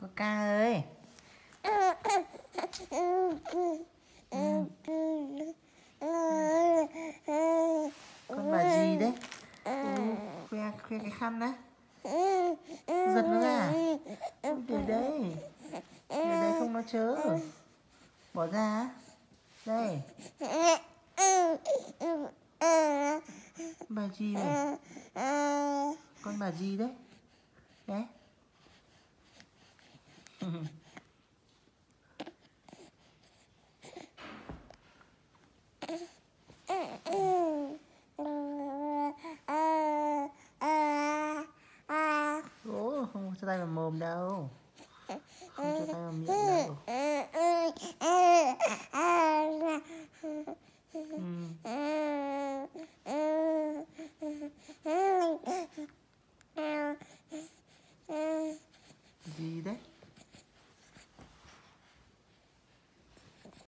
cô ca ơi ừ. Con bà gì đấy Khoe khoe cái khăn đấy Giật nó ra Để đây Để đây không nó chớ Bỏ ra Đây Bà gì vậy Con bà gì đấy Đấy Ủa, không cho tay vào mồm đâu Không cho tay vào miệng đâu ừ. Gì đấy